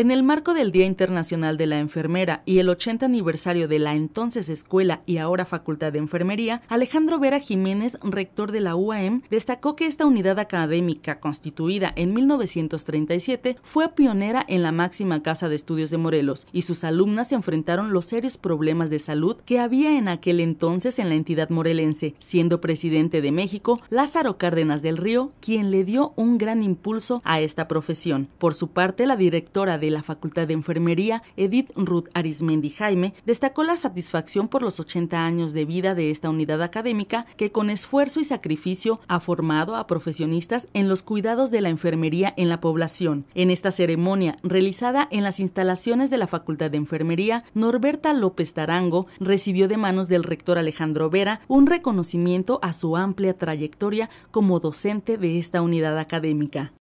En el marco del Día Internacional de la Enfermera y el 80 aniversario de la entonces escuela y ahora Facultad de Enfermería, Alejandro Vera Jiménez, rector de la UAM, destacó que esta unidad académica, constituida en 1937, fue pionera en la máxima Casa de Estudios de Morelos y sus alumnas se enfrentaron los serios problemas de salud que había en aquel entonces en la entidad morelense, siendo presidente de México Lázaro Cárdenas del Río, quien le dio un gran impulso a esta profesión. Por su parte, la directora de la Facultad de Enfermería, Edith Ruth Arismendi Jaime, destacó la satisfacción por los 80 años de vida de esta unidad académica que con esfuerzo y sacrificio ha formado a profesionistas en los cuidados de la enfermería en la población. En esta ceremonia, realizada en las instalaciones de la Facultad de Enfermería, Norberta López Tarango recibió de manos del rector Alejandro Vera un reconocimiento a su amplia trayectoria como docente de esta unidad académica.